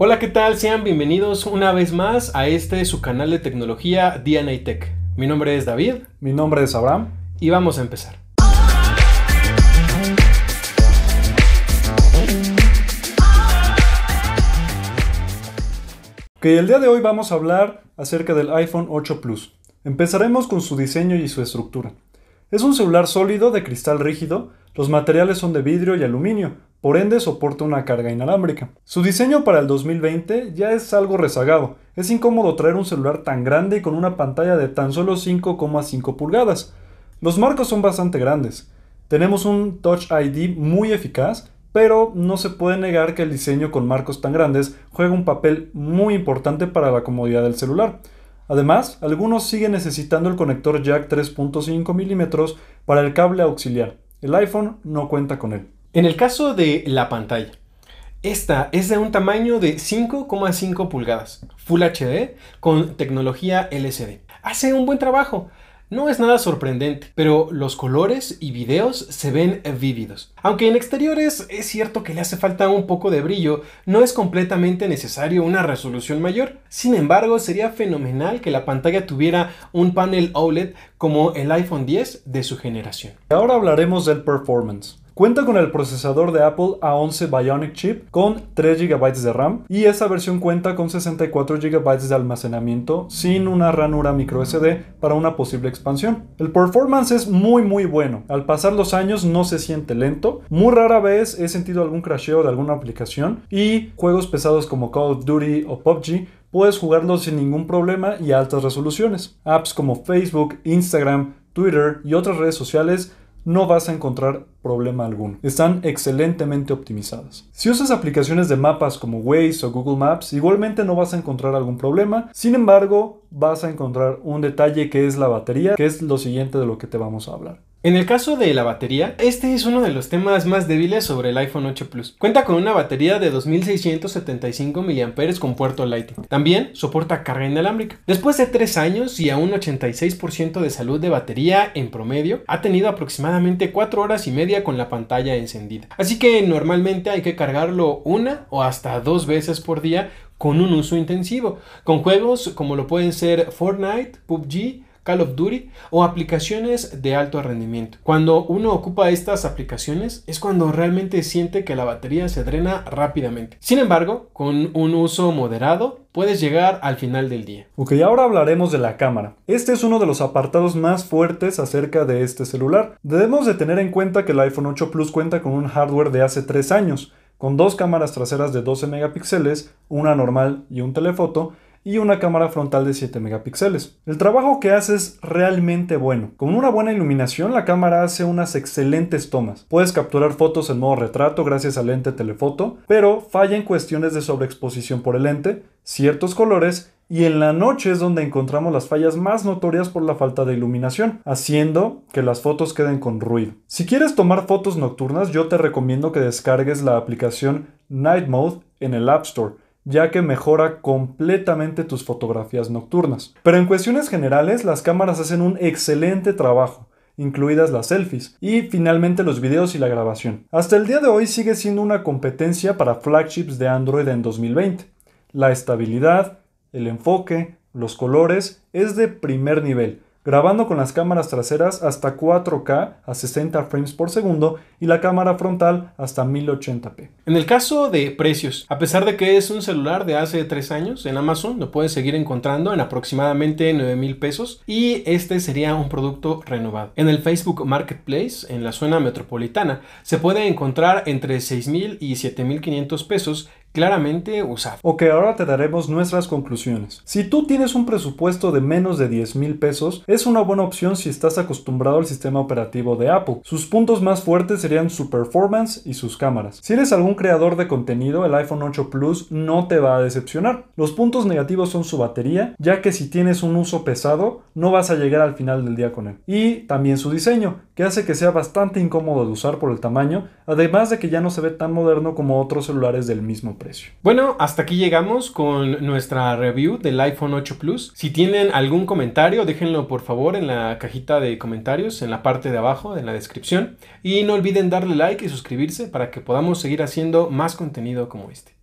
Hola, ¿qué tal? Sean bienvenidos una vez más a este su canal de tecnología DNA Tech. Mi nombre es David. Mi nombre es Abraham. Y vamos a empezar. Que el día de hoy vamos a hablar acerca del iPhone 8 Plus. Empezaremos con su diseño y su estructura. Es un celular sólido de cristal rígido, los materiales son de vidrio y aluminio, por ende soporta una carga inalámbrica. Su diseño para el 2020 ya es algo rezagado, es incómodo traer un celular tan grande y con una pantalla de tan solo 5,5 pulgadas. Los marcos son bastante grandes, tenemos un Touch ID muy eficaz, pero no se puede negar que el diseño con marcos tan grandes juega un papel muy importante para la comodidad del celular. Además, algunos siguen necesitando el conector jack 3.5 mm para el cable auxiliar. El iPhone no cuenta con él. En el caso de la pantalla, esta es de un tamaño de 5,5 pulgadas, Full HD con tecnología LCD. Hace un buen trabajo. No es nada sorprendente, pero los colores y videos se ven vívidos. Aunque en exteriores es cierto que le hace falta un poco de brillo, no es completamente necesario una resolución mayor. Sin embargo, sería fenomenal que la pantalla tuviera un panel OLED como el iPhone 10 de su generación. Ahora hablaremos del performance. Cuenta con el procesador de Apple A11 Bionic Chip con 3 GB de RAM y esta versión cuenta con 64 GB de almacenamiento sin una ranura microSD para una posible expansión. El performance es muy muy bueno, al pasar los años no se siente lento, muy rara vez he sentido algún crasheo de alguna aplicación y juegos pesados como Call of Duty o PUBG puedes jugarlo sin ningún problema y a altas resoluciones. Apps como Facebook, Instagram, Twitter y otras redes sociales no vas a encontrar problema alguno. Están excelentemente optimizadas. Si usas aplicaciones de mapas como Waze o Google Maps, igualmente no vas a encontrar algún problema. Sin embargo, vas a encontrar un detalle que es la batería, que es lo siguiente de lo que te vamos a hablar. En el caso de la batería, este es uno de los temas más débiles sobre el iPhone 8 Plus. Cuenta con una batería de 2675 mAh con puerto Lightning. También soporta carga inalámbrica. Después de 3 años y a un 86% de salud de batería en promedio, ha tenido aproximadamente 4 horas y media con la pantalla encendida. Así que normalmente hay que cargarlo una o hasta dos veces por día con un uso intensivo, con juegos como lo pueden ser Fortnite, PUBG, Call of Duty o aplicaciones de alto rendimiento. Cuando uno ocupa estas aplicaciones es cuando realmente siente que la batería se drena rápidamente. Sin embargo, con un uso moderado puedes llegar al final del día. Ok, ahora hablaremos de la cámara. Este es uno de los apartados más fuertes acerca de este celular. Debemos de tener en cuenta que el iPhone 8 Plus cuenta con un hardware de hace 3 años, con dos cámaras traseras de 12 megapíxeles, una normal y un telefoto, y una cámara frontal de 7 megapíxeles. El trabajo que hace es realmente bueno. Con una buena iluminación la cámara hace unas excelentes tomas. Puedes capturar fotos en modo retrato gracias al lente telefoto, pero falla en cuestiones de sobreexposición por el lente, ciertos colores y en la noche es donde encontramos las fallas más notorias por la falta de iluminación, haciendo que las fotos queden con ruido. Si quieres tomar fotos nocturnas, yo te recomiendo que descargues la aplicación Night Mode en el App Store ya que mejora completamente tus fotografías nocturnas. Pero en cuestiones generales, las cámaras hacen un excelente trabajo, incluidas las selfies, y finalmente los videos y la grabación. Hasta el día de hoy sigue siendo una competencia para flagships de Android en 2020. La estabilidad, el enfoque, los colores es de primer nivel, grabando con las cámaras traseras hasta 4K a 60 frames por segundo y la cámara frontal hasta 1080p. En el caso de precios, a pesar de que es un celular de hace 3 años en Amazon, lo puedes seguir encontrando en aproximadamente 9 mil pesos y este sería un producto renovado. En el Facebook Marketplace, en la zona metropolitana, se puede encontrar entre 6 mil y 7 mil 500 pesos claramente usado. Ok, ahora te daremos nuestras conclusiones. Si tú tienes un presupuesto de menos de 10 mil pesos, es una buena opción si estás acostumbrado al sistema operativo de Apple. Sus puntos más fuertes serían su performance y sus cámaras. Si eres algún creador de contenido, el iPhone 8 Plus no te va a decepcionar. Los puntos negativos son su batería, ya que si tienes un uso pesado, no vas a llegar al final del día con él. Y también su diseño, que hace que sea bastante incómodo de usar por el tamaño, además de que ya no se ve tan moderno como otros celulares del mismo precio. Bueno, hasta aquí llegamos con nuestra review del iPhone 8 Plus. Si tienen algún comentario, déjenlo por favor en la cajita de comentarios, en la parte de abajo, en la descripción. Y no olviden darle like y suscribirse para que podamos seguir haciendo más contenido como este.